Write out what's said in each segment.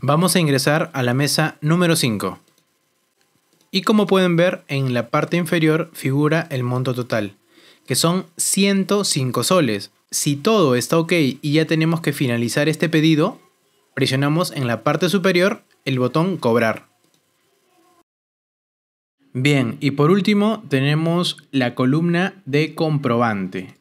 Vamos a ingresar a la mesa número 5. Y como pueden ver, en la parte inferior figura el monto total, que son 105 soles. Si todo está ok y ya tenemos que finalizar este pedido, presionamos en la parte superior el botón cobrar. Bien, y por último tenemos la columna de comprobante.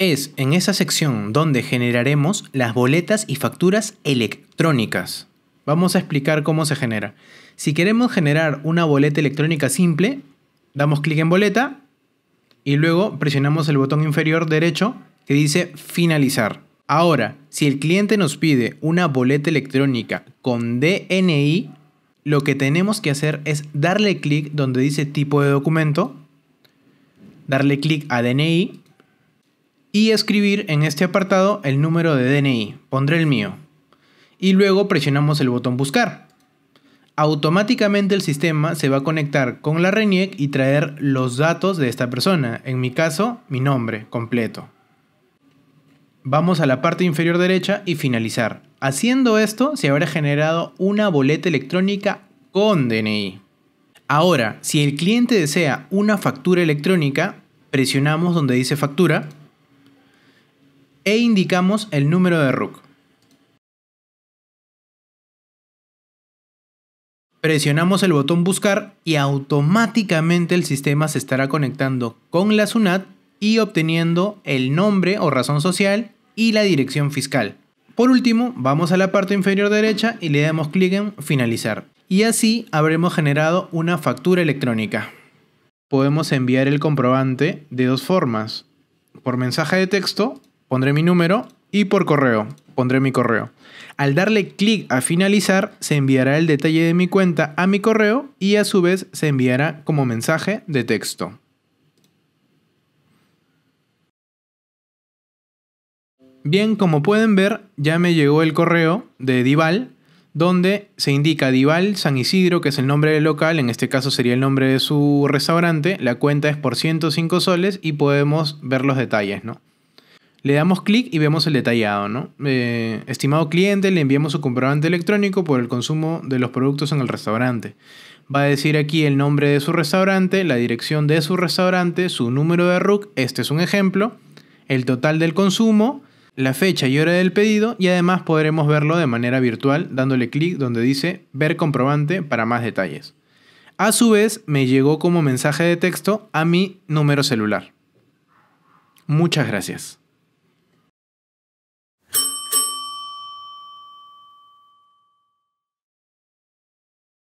Es en esa sección donde generaremos las boletas y facturas electrónicas. Vamos a explicar cómo se genera. Si queremos generar una boleta electrónica simple, damos clic en boleta y luego presionamos el botón inferior derecho que dice finalizar. Ahora, si el cliente nos pide una boleta electrónica con DNI, lo que tenemos que hacer es darle clic donde dice tipo de documento, darle clic a DNI y escribir en este apartado el número de DNI. Pondré el mío y luego presionamos el botón buscar. Automáticamente el sistema se va a conectar con la RENIEC y traer los datos de esta persona, en mi caso mi nombre completo. Vamos a la parte inferior derecha y finalizar. Haciendo esto se habrá generado una boleta electrónica con DNI. Ahora, si el cliente desea una factura electrónica, presionamos donde dice factura e indicamos el número de RUC. Presionamos el botón buscar y automáticamente el sistema se estará conectando con la SUNAT y obteniendo el nombre o razón social y la dirección fiscal. Por último, vamos a la parte inferior derecha y le damos clic en finalizar. Y así habremos generado una factura electrónica. Podemos enviar el comprobante de dos formas. Por mensaje de texto, pondré mi número y por correo. Pondré mi correo. Al darle clic a finalizar, se enviará el detalle de mi cuenta a mi correo y a su vez se enviará como mensaje de texto. Bien, como pueden ver, ya me llegó el correo de Dival, donde se indica Dival San Isidro, que es el nombre del local, en este caso sería el nombre de su restaurante, la cuenta es por 105 soles y podemos ver los detalles, ¿no? Le damos clic y vemos el detallado, eh, estimado cliente, le enviamos su comprobante electrónico por el consumo de los productos en el restaurante. Va a decir aquí el nombre de su restaurante, la dirección de su restaurante, su número de RUC, este es un ejemplo, el total del consumo, la fecha y hora del pedido y además podremos verlo de manera virtual dándole clic donde dice ver comprobante para más detalles. A su vez me llegó como mensaje de texto a mi número celular. Muchas gracias.